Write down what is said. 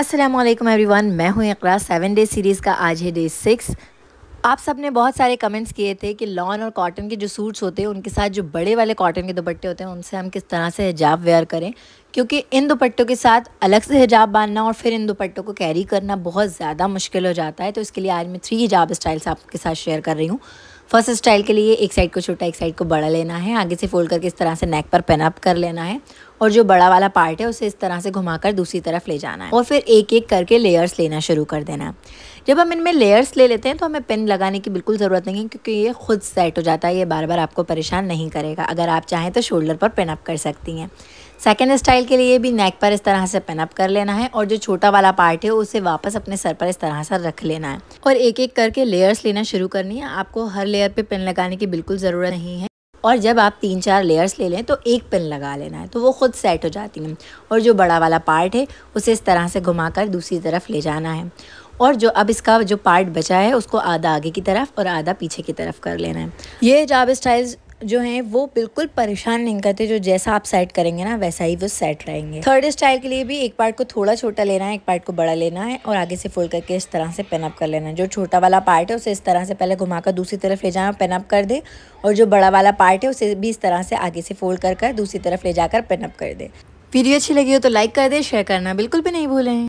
अस्सलाम वालेकुम एवरीवन मैं हूं इकरा सेवन डे सीरीज़ का आज है डे सिक्स आप सब ने बहुत सारे कमेंट्स किए थे कि लॉन और कॉटन के जो सूट्स होते हैं उनके साथ जो बड़े वाले कॉटन के दुपट्टे होते हैं उनसे हम किस तरह से हिजाब वेयर करें क्योंकि इन दुपट्टों के साथ अलग से हिजाब बांधना और फिर इन दुपट्टों को कैरी करना बहुत ज़्यादा मुश्किल हो जाता है तो इसके लिए आज मैं थ्री हिजाब स्टाइल्स आपके साथ शेयर कर रही हूँ फर्स्ट स्टाइल के लिए एक साइड को छोटा एक साइड को बड़ा लेना है आगे से फोल्ड करके इस तरह से नेक पर पेनअप कर लेना है और जो बड़ा वाला पार्ट है उसे इस तरह से घुमाकर दूसरी तरफ ले जाना है और फिर एक एक करके लेयर्स लेना शुरू कर देना है जब हम इनमें लेयर्स ले लेते हैं तो हमें पेन लगाने की बिल्कुल ज़रूरत नहीं है क्योंकि ये खुद सेट हो जाता है ये बार बार आपको परेशान नहीं करेगा अगर आप चाहें तो शोल्डर पर पेन अप कर सकती हैं सेकेंड स्टाइल के लिए भी नेक पर इस तरह से पेन अप कर लेना है और जो छोटा वाला पार्ट है उसे वापस अपने सर पर इस तरह से रख लेना है और एक एक करके लेयर्स लेना शुरू करनी है आपको हर लेयर पर पेन लगाने की बिल्कुल ज़रूरत नहीं है और जब आप तीन चार लेयर्स ले लें तो एक पिन लगा लेना है तो वो ख़ुद सेट हो जाती हैं और जो बड़ा वाला पार्ट है उसे इस तरह से घुमा कर दूसरी तरफ ले जाना है और जो अब इसका जो पार्ट बचा है उसको आधा आगे की तरफ और आधा पीछे की तरफ कर लेना है ये जाब स्टाइल जो हैं वो बिल्कुल परेशान नहीं करते जो जैसा आप सेट करेंगे ना वैसा ही वो सेट रहेंगे थर्ड स्टाइल के लिए भी एक पार्ट को थोड़ा छोटा लेना है एक पार्ट को बड़ा लेना है और आगे से फोल्ड करके इस तरह से पेनअप कर लेना है जो छोटा वाला पार्ट है उसे इस तरह से पहले घुमाकर दूसरी तरफ ले जाए पेनअप कर दे और जो बड़ा वाला पार्ट है उसे भी इस तरह से आगे से फोल्ड कर कर दूसरी तरफ ले जाकर पेनअप कर दे वीडियो अच्छी लगी हो तो लाइक कर दे शेयर करना बिल्कुल भी नहीं भूलें